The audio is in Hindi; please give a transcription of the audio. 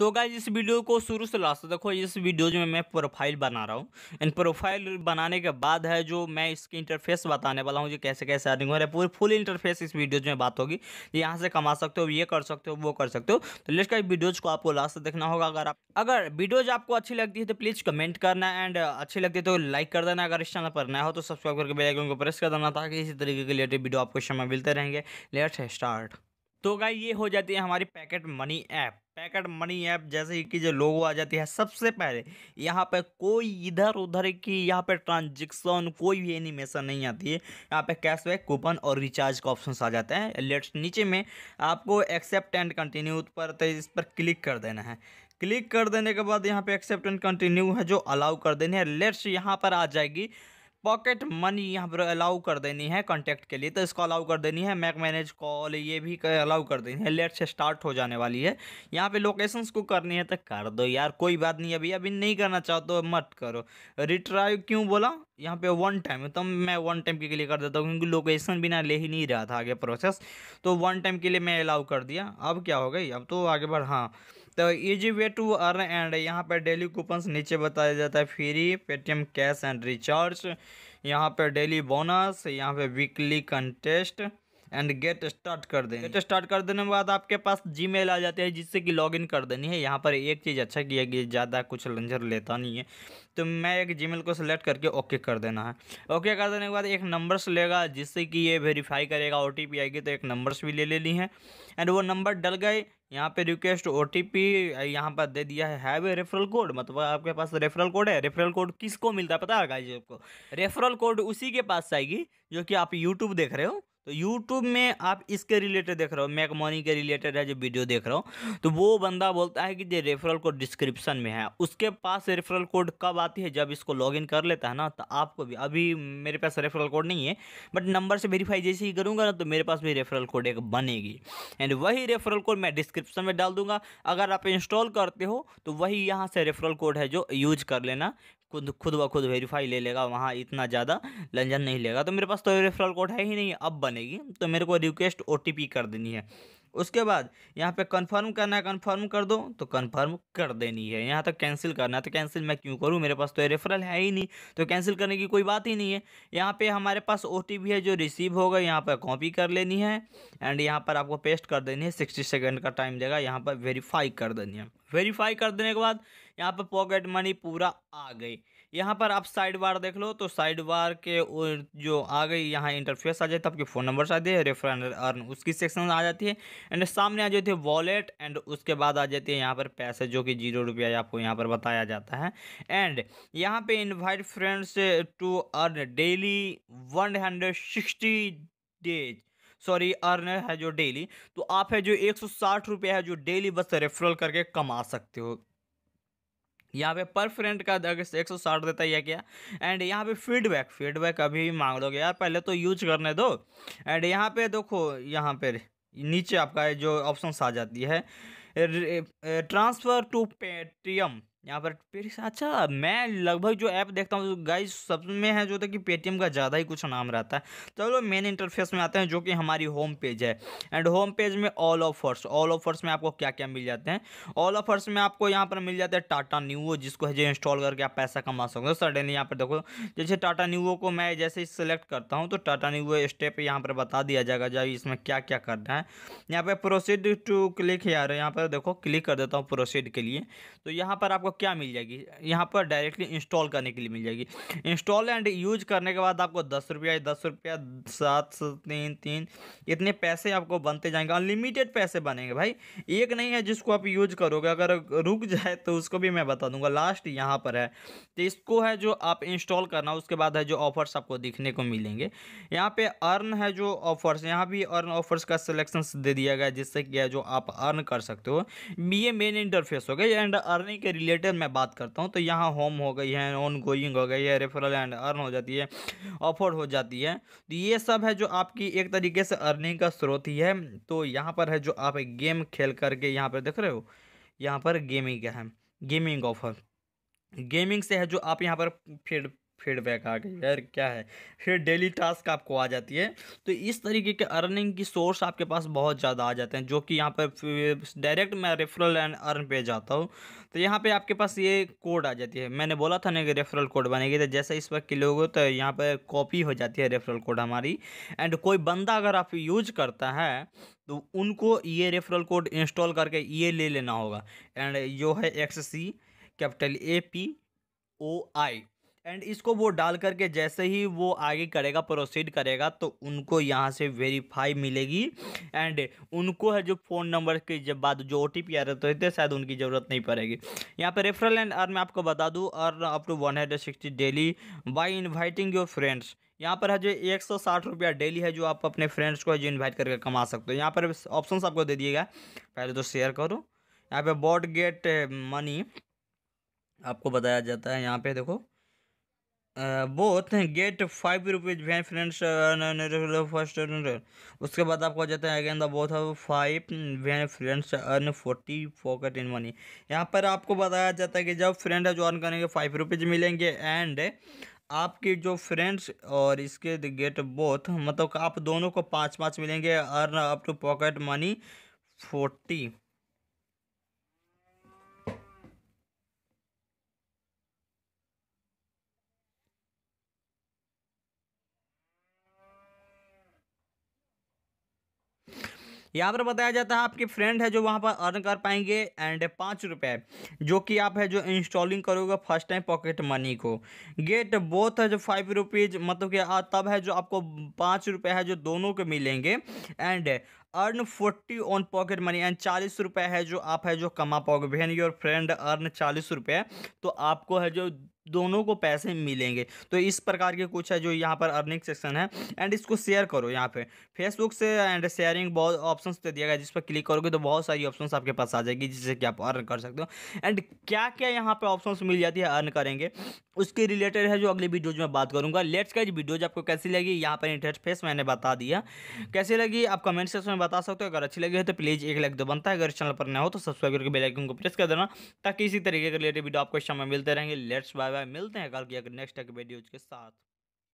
तो गाय इस वीडियो को शुरू से लास्ट देखो इस वीडियो में मैं प्रोफाइल बना रहा हूँ एंड प्रोफाइल बनाने के बाद है जो मैं इसकी इंटरफेस बताने वाला हूँ जो कैसे कैसे अर्निंग हो रहा है पूरी फुल इंटरफेस इस वीडियोज में बात होगी यहाँ से कमा सकते हो ये कर सकते हो वो कर सकते हो तो लेट का वीडियोज को आपको लास्ट देखना होगा अगर आप अगर वीडियोज आपको अच्छी लगती है तो प्लीज़ कमेंट करना एंड अच्छी लगती है तो लाइक कर देना अगर इस चैनल पर नया हो तो सब्सक्राइब करके बेलाइकन को प्रेस कर देना ताकि इसी तरीके के रिलेटेड वीडियो आपको समय मिलते रहेंगे लेट्स स्टार्ट तो गाय ये हो जाती है हमारी pocket money app pocket money app जैसे ही कि जो लोगो आ जाती है सबसे पहले यहाँ पे कोई इधर उधर की यहाँ पे ट्रांजेक्शन कोई भी एनिमेशन नहीं आती है यहाँ पे कैशबैक कूपन और रिचार्ज का ऑप्शन आ जाता है लेट्स नीचे में आपको एक्सेप्ट एंड कंटिन्यू पर तो इस पर क्लिक कर देना है क्लिक कर देने के बाद यहाँ पे एक्सेप्ट एंड कंटिन्यू है जो अलाउ कर देनी है लेट्स यहाँ पर आ जाएगी पॉकेट मनी यहाँ पर अलाउ कर देनी है कॉन्टैक्ट के लिए तो इसको अलाउ कर देनी है मैक मैनेज कॉल ये भी अलाउ कर देनी है लेट से स्टार्ट हो जाने वाली है यहाँ पे लोकेशंस को करनी है तो कर दो यार कोई बात नहीं अभी अभी नहीं करना चाहो तो मत करो रिट्राइव क्यों बोला यहाँ पे वन टाइम तो मैं वन टाइम के लिए कर देता हूँ क्योंकि लोकेशन बिना ले ही नहीं रहा था आगे प्रोसेस तो वन टाइम के लिए मैं अलाउ कर दिया अब क्या हो गई अब तो आगे बढ़ हाँ तो easy way to earn and यहाँ पर डेली कूपन्स नीचे बताया जाता है free Paytm cash and recharge यहाँ पर डेली बोनस यहाँ पर weekly contest and get start कर दें गेट स्टार्ट कर देने के बाद आपके पास जी आ जाती है जिससे कि लॉगिन कर देनी है यहाँ पर एक चीज़ अच्छा किया कि ज़्यादा कुछ लंजर लेता नहीं है तो मैं एक जी को सिलेक्ट करके ओके कर देना है ओके कर देने के बाद एक नंबर्स लेगा जिससे कि ये वेरीफाई करेगा ओ आएगी तो एक नंबर्स भी ले ले ली हैं एंड वो नंबर डल गए यहाँ पे रिक्वेस्ट ओ टी पी यहाँ पर दे दिया है हैव ए रेफरल कोड मतलब आपके पास रेफरल कोड है रेफरल कोड किसको मिलता है पता है जी आपको रेफरल कोड उसी के पास आएगी जो कि आप यूट्यूब देख रहे हो तो यूट्यूब में आप इसके रिलेटेड देख रहे हो मैक मनी के रिलेटेड है जो वीडियो देख रहा हो तो वो बंदा बोलता है कि जो रेफरल कोड डिस्क्रिप्शन में है उसके पास रेफरल कोड कब आती है जब इसको लॉगिन कर लेता है ना तो आपको भी अभी मेरे पास रेफरल कोड नहीं है बट नंबर से वेरीफाई जैसे ही करूँगा ना तो मेरे पास भी रेफरल कोड एक बनेगी एंड वही रेफरल कोड मैं डिस्क्रिप्शन में डाल दूंगा अगर आप इंस्टॉल करते हो तो वही यहाँ से रेफरल कोड है जो यूज कर लेना खुद खुद ब खुद वेरीफाई ले लेगा वहाँ इतना ज़्यादा लंजन नहीं लेगा तो मेरे पास तो रेफरल कोड है ही नहीं अब बनेगी तो मेरे को रिक्वेस्ट ओ कर देनी है उसके बाद यहाँ पे कंफर्म करना है कंफर्म कर दो तो कंफर्म कर देनी है यहाँ तक कैंसिल करना है तो कैंसिल मैं क्यों करूँ मेरे पास तो रेफरल है ही नहीं तो कैंसिल करने की कोई बात ही नहीं है यहाँ पे हमारे पास ओ है जो रिसीव होगा यहाँ पर कॉपी कर लेनी है एंड यहाँ पर आपको पेस्ट कर देनी है सिक्सटी सेकेंड का टाइम देगा यहाँ पर वेरीफाई कर देनी है वेरीफाई कर देने के बाद यहाँ पर पॉकेट मनी पूरा आ गई यहाँ पर आप साइड बार देख लो तो साइड बार के जो आ गई यहाँ इंटरफेस आ जाए है आपके फ़ोन नंबर आ जाए हैं एंड अर्न उसकी सेक्शन आ जाती है एंड सामने आ जाती है वॉलेट एंड उसके बाद आ जाती है यहाँ पर पैसे जो कि जीरो रुपया आपको यहाँ पर बताया जाता है एंड यहाँ पे invite friends to earn daily one hundred sixty days sorry earn है जो डेली तो आप है जो एक सौ साठ रुपये है जो डेली बस रेफरल करके कमा सकते हो यहाँ पे पर फ्रेंड का एक सौ साठ देता है यह क्या एंड यहाँ पे फीडबैक फीडबैक अभी भी मांग लोगे यार पहले तो यूज करने दो एंड यहाँ पे देखो यहाँ पे नीचे आपका जो ऑप्शन आ जाती है ट्रांसफ़र टू पेटीएम यहाँ पर फिर अच्छा मैं लगभग जो ऐप देखता हूँ गाइस तो सब में है जो था कि पेटीएम का ज़्यादा ही कुछ नाम रहता है चलो मेन इंटरफेस में आते हैं जो कि हमारी होम पेज है एंड होम पेज में ऑल ऑफर्स ऑल ऑफर्स में आपको क्या क्या मिल जाते हैं ऑल ऑफर्स में आपको यहाँ पर मिल जाता है टाटा न्यूओ जिसको है जो इंस्टॉल करके आप पैसा कमा सकते हो सडनली यहाँ पर देखो जैसे टाटा न्यूओ को मैं जैसे सेलेक्ट करता हूँ तो टाटा न्यूओ स्टेप यहाँ पर बता दिया जाएगा जब इसमें क्या क्या करना है यहाँ पर प्रोसीड टू क्लिक यार यहाँ पर देखो क्लिक कर देता हूँ प्रोसीड के लिए तो यहाँ पर आपको आपको क्या मिल जाएगी यहाँ पर डायरेक्टली इंस्टॉल करने के लिए मिल जाएगी इंस्टॉल एंड यूज करने के बाद आपको दस रुपया दस रुपया सात तीन तीन इतने पैसे आपको बनते जाएंगे अनलिमिटेड पैसे बनेंगे भाई एक नहीं है जिसको आप यूज करोगे अगर रुक जाए तो उसको भी मैं बता दूंगा लास्ट यहाँ पर है तो इसको है जो आप इंस्टॉल करना उसके बाद है जो ऑफर्स आपको दिखने को मिलेंगे यहाँ पे अर्न है जो ऑफर्स यहाँ भी अर्न ऑफर्स का सिलेक्शन दे दिया गया जिससे कि जो आप अर्न कर सकते हो ये मेन इंटरफेस हो गया एंड अर्निंग के रिलेटेड रिलेटेड मैं बात करता हूँ तो यहाँ होम हो गई है ऑन गोइंग हो गई है रेफरल एंड अर्न हो जाती है ऑफर हो जाती है तो ये सब है जो आपकी एक तरीके से अर्निंग का स्रोत ही है तो यहाँ पर है जो आप गेम खेल करके यहाँ पर देख रहे हो यहाँ पर गेमिंग है गेमिंग ऑफर गेमिंग से है जो आप यहाँ पर फिर फीडबैक आ गई यार क्या है फिर डेली टास्क आपको आ जाती है तो इस तरीके के अर्निंग की सोर्स आपके पास बहुत ज़्यादा आ जाते हैं जो कि यहाँ पर डायरेक्ट मैं रेफरल एंड अर्न पे जाता हूँ तो यहाँ पे आपके पास ये कोड आ जाती है मैंने बोला था ना कि रेफरल कोड बनेगी तो जैसे इस पर क्लिक हो तो यहाँ पर कॉपी हो जाती है रेफरल कोड हमारी एंड कोई बंदा अगर आप यूज करता है तो उनको ये रेफरल कोड इंस्टॉल करके ये ले लेना होगा एंड जो है X C capital A P O I and इसको वो डाल करके जैसे ही वो आगे करेगा प्रोसीड करेगा तो उनको यहाँ से वेरीफाई मिलेगी एंड उनको है जो फ़ोन नंबर के जब बाद जो ओ टी पी आ रहे तो थे शायद उनकी ज़रूरत नहीं पड़ेगी यहाँ पर रेफरल एंड अर्न मैं आपको बता दूँ earn up to one hundred sixty daily by inviting your friends यहाँ पर है जो एक सौ साठ रुपया डेली है जो आप अपने फ्रेंड्स को जो इन्वाइट करके कमा सकते हो यहाँ पर ऑप्शन आपको दे दिएगा पहले तो शेयर करो यहाँ पर बॉड गेट मनी आपको बताया जाता है यहाँ पर देखो both get five rupees when friends first उसके बाद आपको जाता है again the both of five when friends earn forty फोकट इन मनी यहाँ पर आपको बताया जाता है कि जब फ्रेंड है जो अर्न करेंगे फाइव रुपीज़ मिलेंगे एंड आपके जो फ्रेंड्स और इसके गेट बोथ मतलब आप दोनों को पाँच पाँच मिलेंगे earn up to pocket money forty यहाँ पर बताया जाता है आपके फ्रेंड है जो वहाँ पर अर्न कर पाएंगे एंड पाँच रुपये जो कि आप है जो इंस्टॉलिंग करोगे फर्स्ट टाइम पॉकेट मनी को गेट बोथ है जो फाइव रुपीज़ मतलब कि तब है जो आपको पाँच रुपये है जो दोनों के मिलेंगे and earn forty on pocket money and चालीस रुपये है जो आप है जो कमा पाओगे वेन योर फ्रेंड अर्न चालीस रुपये तो आपको है जो दोनों को पैसे मिलेंगे तो इस प्रकार के कुछ है जो यहाँ पर अर्निंग सेक्शन है एंड इसको शेयर करो यहाँ पे फेसबुक से एंड शेयरिंग बहुत ऑप्शन दे दिया गया जिस पर क्लिक करोगे तो बहुत सारी ऑप्शंस आपके पास आ जाएगी जिससे कि आप अर्न कर सकते हो एंड क्या क्या यहाँ पे ऑप्शंस मिल जाती है अर्न करेंगे उसके रिलेटेड है जो अगली वीडियोज में बात करूँगा लेट्स का वीडियोज आपको कैसी लगी यहाँ पर इंटरेस्ट फेस मैंने बता दिया कैसी लगी आप कमेंट सेक्शन में बता सकते हो अगर अच्छी लगी है तो प्लीज़ एक लाइक दो तो बनता है अगर चैनल पर ना हो तो सब्सक्राइब करके बेलाइकन को प्रेस कर देना ताकि इसी तरीके के रिलेटेड वीडियो आपको इस समय मिलते रहेंगे लेट्स बाय बाय बाय मिलते हैं कल की अगर नेक्स्ट एक वीडियोज के साथ